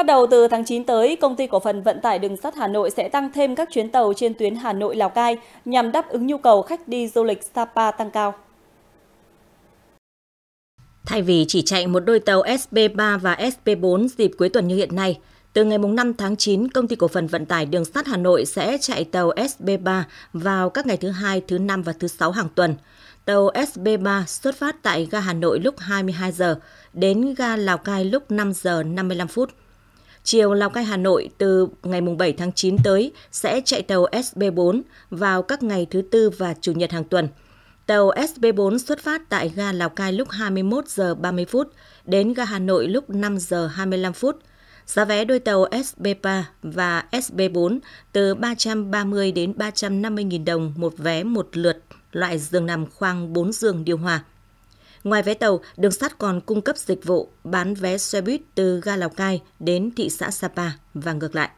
Bắt đầu từ tháng 9 tới, công ty cổ phần vận tải đường sắt Hà Nội sẽ tăng thêm các chuyến tàu trên tuyến Hà Nội Lào Cai nhằm đáp ứng nhu cầu khách đi du lịch Sapa tăng cao. Thay vì chỉ chạy một đôi tàu SP3 và SP4 dịp cuối tuần như hiện nay, từ ngày 5 tháng 9, công ty cổ phần vận tải đường sắt Hà Nội sẽ chạy tàu SB3 vào các ngày thứ hai, thứ năm và thứ sáu hàng tuần. Tàu SB3 xuất phát tại ga Hà Nội lúc 22 giờ đến ga Lào Cai lúc 5 giờ 55 phút. Chiều Lào Cai Hà Nội từ ngày 7 tháng 9 tới sẽ chạy tàu SB4 vào các ngày thứ Tư và Chủ nhật hàng tuần. Tàu SB4 xuất phát tại ga Lào Cai lúc 21 giờ 30 phút, đến ga Hà Nội lúc 5 giờ 25 phút. Giá vé đôi tàu SB3 và SB4 từ 330 đến 350 000 đồng một vé một lượt, loại giường nằm khoang 4 giường điều hòa. Ngoài vé tàu, đường sắt còn cung cấp dịch vụ bán vé xe buýt từ ga Lào Cai đến thị xã Sapa và ngược lại.